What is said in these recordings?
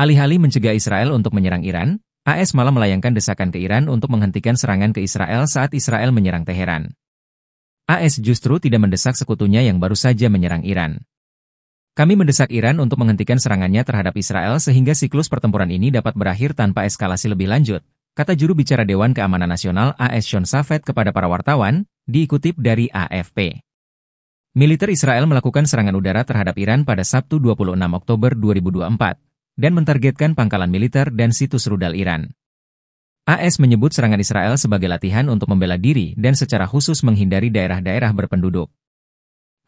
Alih-alih mencegah Israel untuk menyerang Iran, AS malah melayangkan desakan ke Iran untuk menghentikan serangan ke Israel saat Israel menyerang Teheran. AS justru tidak mendesak sekutunya yang baru saja menyerang Iran. Kami mendesak Iran untuk menghentikan serangannya terhadap Israel sehingga siklus pertempuran ini dapat berakhir tanpa eskalasi lebih lanjut, kata juru bicara Dewan Keamanan Nasional AS Sean Safet kepada para wartawan, diikutip dari AFP. Militer Israel melakukan serangan udara terhadap Iran pada Sabtu 26 Oktober 2024, dan mentargetkan pangkalan militer dan situs rudal Iran. AS menyebut serangan Israel sebagai latihan untuk membela diri dan secara khusus menghindari daerah-daerah berpenduduk.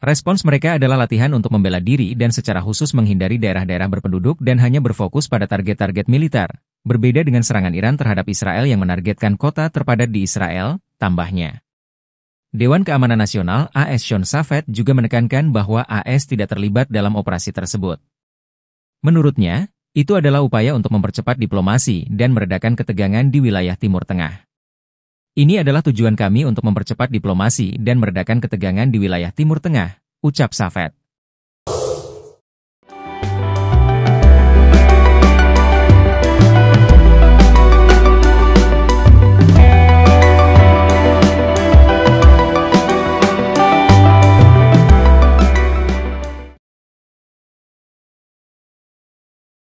Respons mereka adalah latihan untuk membela diri dan secara khusus menghindari daerah-daerah berpenduduk dan hanya berfokus pada target-target militer, berbeda dengan serangan Iran terhadap Israel yang menargetkan kota terpadat di Israel, tambahnya. Dewan Keamanan Nasional AS Sean Safet juga menekankan bahwa AS tidak terlibat dalam operasi tersebut. Menurutnya, itu adalah upaya untuk mempercepat diplomasi dan meredakan ketegangan di wilayah Timur Tengah. Ini adalah tujuan kami untuk mempercepat diplomasi dan meredakan ketegangan di wilayah Timur Tengah, ucap Safet.